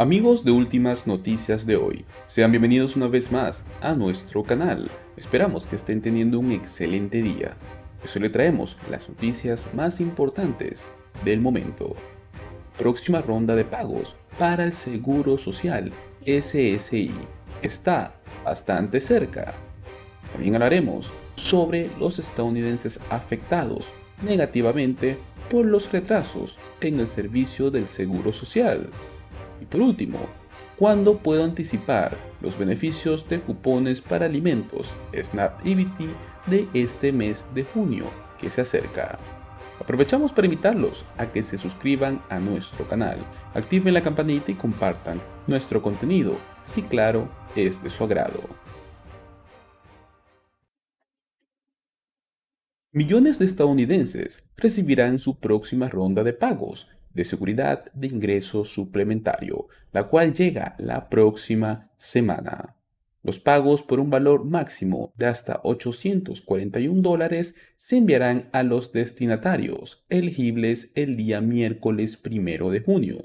Amigos de Últimas Noticias de hoy, sean bienvenidos una vez más a nuestro canal. Esperamos que estén teniendo un excelente día. Eso pues le traemos las noticias más importantes del momento. Próxima ronda de pagos para el Seguro Social SSI. Está bastante cerca. También hablaremos sobre los estadounidenses afectados negativamente por los retrasos en el servicio del Seguro Social. Por último, ¿cuándo puedo anticipar los beneficios de cupones para alimentos Snap EBT de este mes de junio que se acerca? Aprovechamos para invitarlos a que se suscriban a nuestro canal, activen la campanita y compartan nuestro contenido si claro es de su agrado. Millones de estadounidenses recibirán su próxima ronda de pagos de seguridad de ingreso suplementario, la cual llega la próxima semana. Los pagos por un valor máximo de hasta 841 dólares se enviarán a los destinatarios elegibles el día miércoles primero de junio.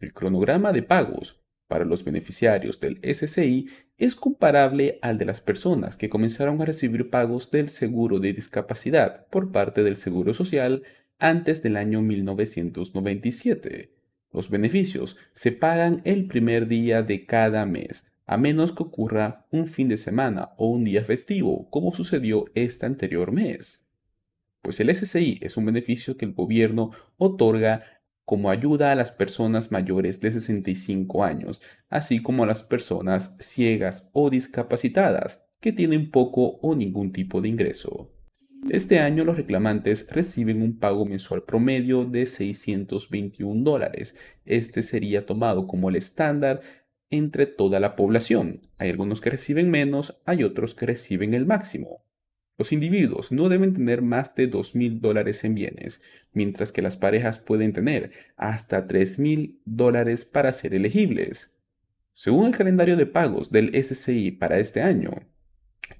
El cronograma de pagos para los beneficiarios del SCI es comparable al de las personas que comenzaron a recibir pagos del seguro de discapacidad por parte del Seguro Social antes del año 1997. Los beneficios se pagan el primer día de cada mes, a menos que ocurra un fin de semana o un día festivo, como sucedió este anterior mes. Pues el SSI es un beneficio que el gobierno otorga como ayuda a las personas mayores de 65 años, así como a las personas ciegas o discapacitadas que tienen poco o ningún tipo de ingreso. Este año los reclamantes reciben un pago mensual promedio de 621 dólares. Este sería tomado como el estándar entre toda la población. Hay algunos que reciben menos, hay otros que reciben el máximo. Los individuos no deben tener más de 2.000 dólares en bienes, mientras que las parejas pueden tener hasta 3.000 dólares para ser elegibles. Según el calendario de pagos del SCI para este año,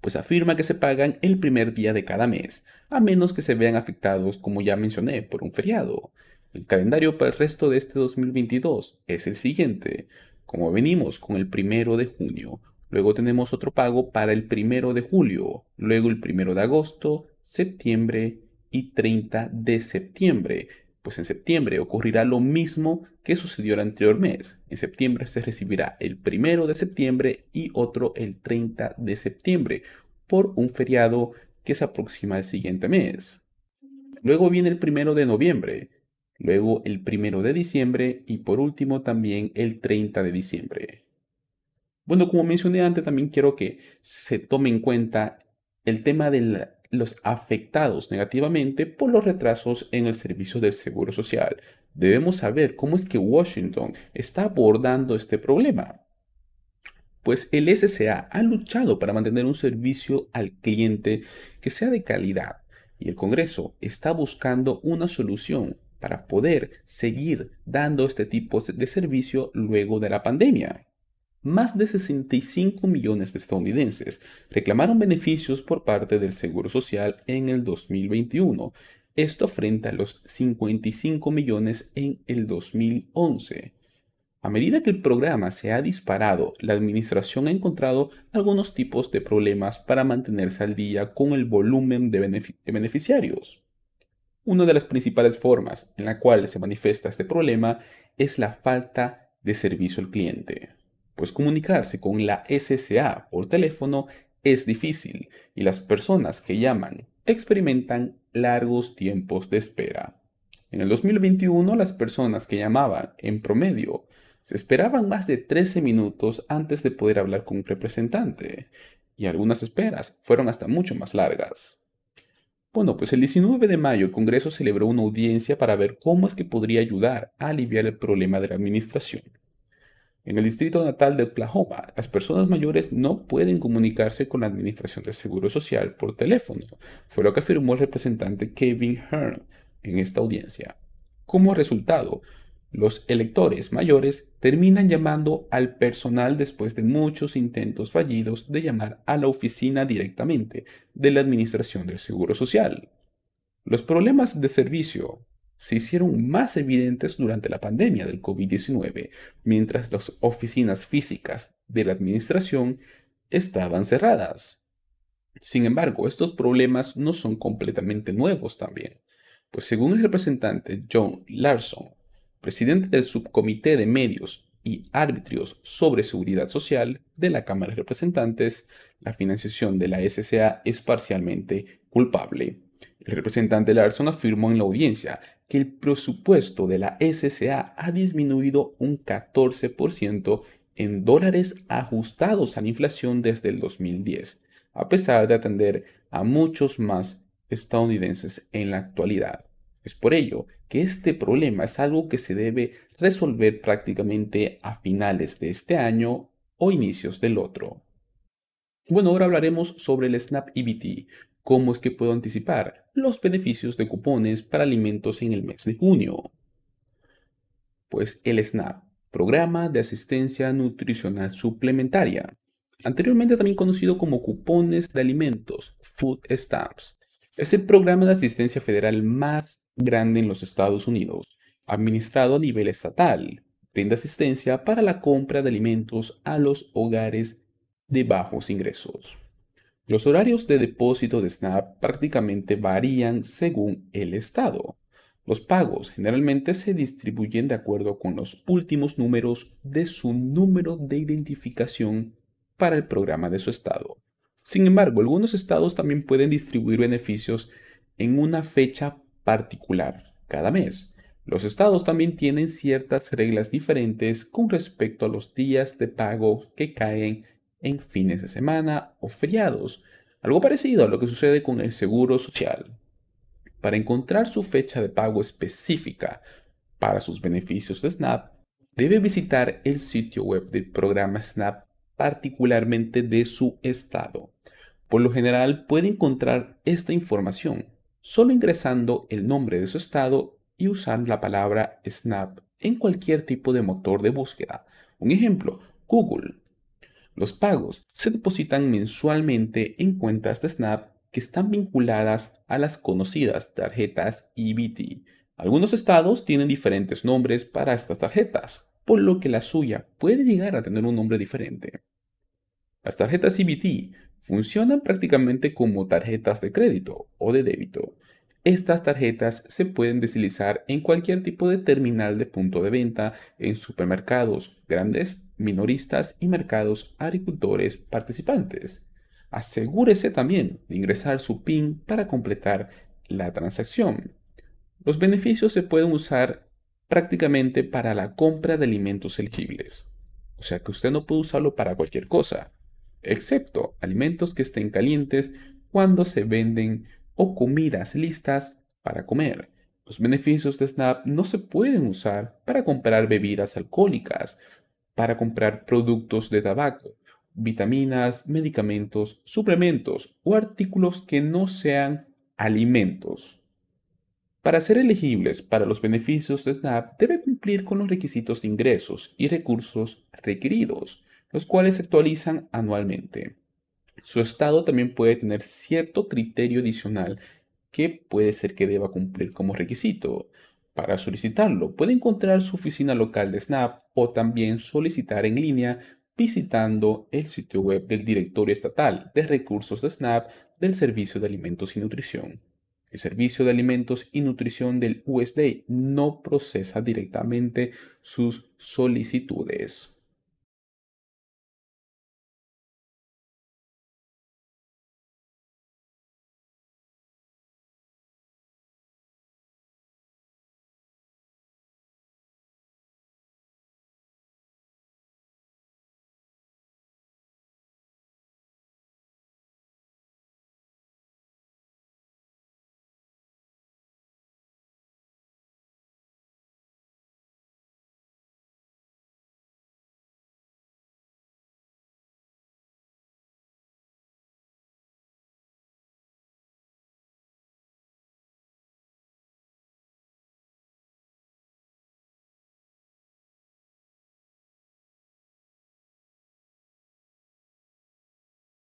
pues afirma que se pagan el primer día de cada mes, a menos que se vean afectados, como ya mencioné, por un feriado. El calendario para el resto de este 2022 es el siguiente. Como venimos con el primero de junio, luego tenemos otro pago para el primero de julio, luego el primero de agosto, septiembre y 30 de septiembre pues en septiembre ocurrirá lo mismo que sucedió el anterior mes. En septiembre se recibirá el primero de septiembre y otro el 30 de septiembre por un feriado que se aproxima al siguiente mes. Luego viene el primero de noviembre, luego el primero de diciembre y por último también el 30 de diciembre. Bueno, como mencioné antes, también quiero que se tome en cuenta el tema del los afectados negativamente por los retrasos en el servicio del Seguro Social. Debemos saber cómo es que Washington está abordando este problema. Pues el SSA ha luchado para mantener un servicio al cliente que sea de calidad y el Congreso está buscando una solución para poder seguir dando este tipo de servicio luego de la pandemia más de 65 millones de estadounidenses reclamaron beneficios por parte del Seguro Social en el 2021, esto frente a los 55 millones en el 2011. A medida que el programa se ha disparado, la administración ha encontrado algunos tipos de problemas para mantenerse al día con el volumen de, beneficiarios. Una de las principales formas en la cual se manifiesta este problema es la falta de servicio al cliente pues comunicarse con la SSA por teléfono es difícil y las personas que llaman experimentan largos tiempos de espera. En el 2021 las personas que llamaban en promedio se esperaban más de 13 minutos antes de poder hablar con un representante y algunas esperas fueron hasta mucho más largas. Bueno, pues el 19 de mayo el Congreso celebró una audiencia para ver cómo es que podría ayudar a aliviar el problema de la administración. En el distrito natal de Oklahoma, las personas mayores no pueden comunicarse con la Administración del Seguro Social por teléfono, fue lo que afirmó el representante Kevin Hearn en esta audiencia. Como resultado, los electores mayores terminan llamando al personal después de muchos intentos fallidos de llamar a la oficina directamente de la Administración del Seguro Social. Los problemas de servicio se hicieron más evidentes durante la pandemia del COVID-19, mientras las oficinas físicas de la administración estaban cerradas. Sin embargo, estos problemas no son completamente nuevos también, pues según el representante John Larson, presidente del Subcomité de Medios y Arbitrios sobre Seguridad Social de la Cámara de Representantes, la financiación de la SSA es parcialmente culpable el representante Larson afirmó en la audiencia que el presupuesto de la SSA ha disminuido un 14% en dólares ajustados a la inflación desde el 2010, a pesar de atender a muchos más estadounidenses en la actualidad. Es por ello que este problema es algo que se debe resolver prácticamente a finales de este año o inicios del otro. Bueno, ahora hablaremos sobre el SNAP EBT, ¿Cómo es que puedo anticipar los beneficios de cupones para alimentos en el mes de junio? Pues el SNAP, Programa de Asistencia Nutricional Suplementaria, anteriormente también conocido como cupones de alimentos, food stamps, es el programa de asistencia federal más grande en los Estados Unidos, administrado a nivel estatal. Brinda asistencia para la compra de alimentos a los hogares de bajos ingresos. Los horarios de depósito de SNAP prácticamente varían según el estado. Los pagos generalmente se distribuyen de acuerdo con los últimos números de su número de identificación para el programa de su estado. Sin embargo, algunos estados también pueden distribuir beneficios en una fecha particular cada mes. Los estados también tienen ciertas reglas diferentes con respecto a los días de pago que caen en fines de semana o feriados, algo parecido a lo que sucede con el seguro social. Para encontrar su fecha de pago específica para sus beneficios de SNAP, debe visitar el sitio web del programa SNAP particularmente de su estado. Por lo general puede encontrar esta información solo ingresando el nombre de su estado y usando la palabra SNAP en cualquier tipo de motor de búsqueda. Un ejemplo, Google. Los pagos se depositan mensualmente en cuentas de Snap que están vinculadas a las conocidas tarjetas EBT. Algunos estados tienen diferentes nombres para estas tarjetas, por lo que la suya puede llegar a tener un nombre diferente. Las tarjetas EBT funcionan prácticamente como tarjetas de crédito o de débito. Estas tarjetas se pueden deslizar en cualquier tipo de terminal de punto de venta, en supermercados grandes minoristas y mercados agricultores participantes. Asegúrese también de ingresar su PIN para completar la transacción. Los beneficios se pueden usar prácticamente para la compra de alimentos elegibles. O sea que usted no puede usarlo para cualquier cosa, excepto alimentos que estén calientes cuando se venden o comidas listas para comer. Los beneficios de SNAP no se pueden usar para comprar bebidas alcohólicas para comprar productos de tabaco, vitaminas, medicamentos, suplementos o artículos que no sean alimentos. Para ser elegibles para los beneficios de SNAP debe cumplir con los requisitos de ingresos y recursos requeridos, los cuales se actualizan anualmente. Su estado también puede tener cierto criterio adicional que puede ser que deba cumplir como requisito, para solicitarlo, puede encontrar su oficina local de SNAP o también solicitar en línea visitando el sitio web del Directorio Estatal de Recursos de SNAP del Servicio de Alimentos y Nutrición. El Servicio de Alimentos y Nutrición del USDA no procesa directamente sus solicitudes.